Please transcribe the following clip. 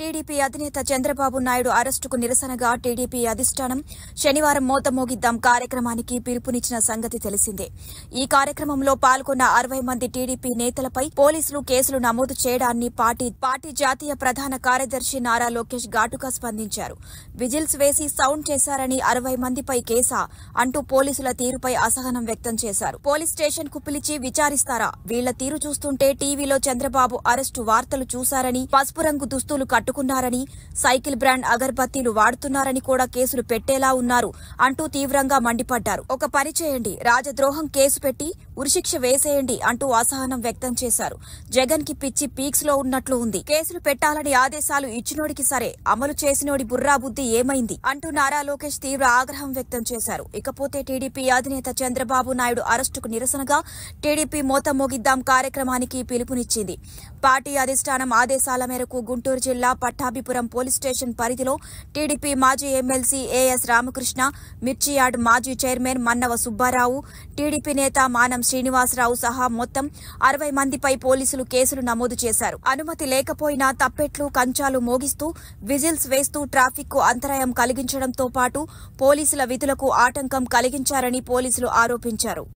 TDP అధినేత చంద్రబాబు నాయుడు అరెస్టుకు నిరసనగా టీడీపీ అధిష్టానం శనివారం మోతమోగిద్దాం కార్యక్రమానికి పిలుపునిచ్చిన సంగతి తెలిసిందే ఈ కార్యక్రమంలో పాల్గొన్న అరవై మంది టీడీపీ నేతలపై పోలీసులు కేసులు నమోదు చేయడాన్ని పార్టీ పార్టీ జాతీయ ప్రధాన కార్యదర్శి నారా లోకేష్ ఘాటుగా స్పందించారు విజిల్స్ వేసి సౌండ్ చేశారని అరవై మందిపై కేసా అంటూ పోలీసుల తీరుపై అసహనం వ్యక్తం చేశారు పోలీస్ స్టేషన్ కు పిలిచి విచారిస్తారా వీళ్ల తీరు చూస్తుంటే టీవీలో చంద్రబాబు అరెస్టు వార్తలు చూశారని పసుపు రంగు దుస్తులు కట్టారు పట్టుకున్నారని సైకిల్ బ్రాండ్ అగర్బత్తీలు వాడుతున్నారని కూడా కేసులు పెట్టేలా ఉన్నారు అంటూ తీవ్రంగా మండిపడ్డారు ఒక పని చేయండి రాజద్రోహం కేసు పెట్టి ఉరిశిక్ష వేసేయండి అంటూ అసహనం వ్యక్తం చేశారు జగన్ కి పిచ్చి పీక్స్ లో ఉన్నట్లు ఉంది కేసులు పెట్టాలని ఆదేశాలు ఇచ్చినోడికి సరే అమలు చేసినోడి బుర్రా బుద్ధి ఏమైంది అంటూ నారా లోకేష్ తీవ్ర ఆగ్రహం వ్యక్తం చేశారు ఇకపోతే టీడీపీ అధినేత చంద్రబాబు నాయుడు అరెస్టుకు నిరసనగా టీడీపీ మోత మోగిద్దాం కార్యక్రమానికి పిలుపునిచ్చింది పార్టీ అధిష్టానం ఆదేశాల మేరకు గుంటూరు జిల్లా పట్టాభిపురం పోలీస్ స్టేషన్ పరిధిలో టీడీపీ మాజీ ఎమ్మెల్సీ ఏఎస్ రామకృష్ణ మిర్చియాడ్ మాజీ చైర్మన్ మన్నవ సుబ్బారావు టీడీపీ నేత మానం శ్రీనివాసరావు సహా మొత్తం అరవై మందిపై పోలీసులు కేసులు నమోదు చేశారు అనుమతి లేకపోయినా తప్పెట్లు కంచాలు మోగిస్తూ విజిల్స్ వేస్తూ ట్రాఫిక్ కు అంతరాయం కలిగించడంతో పాటు పోలీసుల విధులకు ఆటంకం కలిగించారని పోలీసులు ఆరోపించారు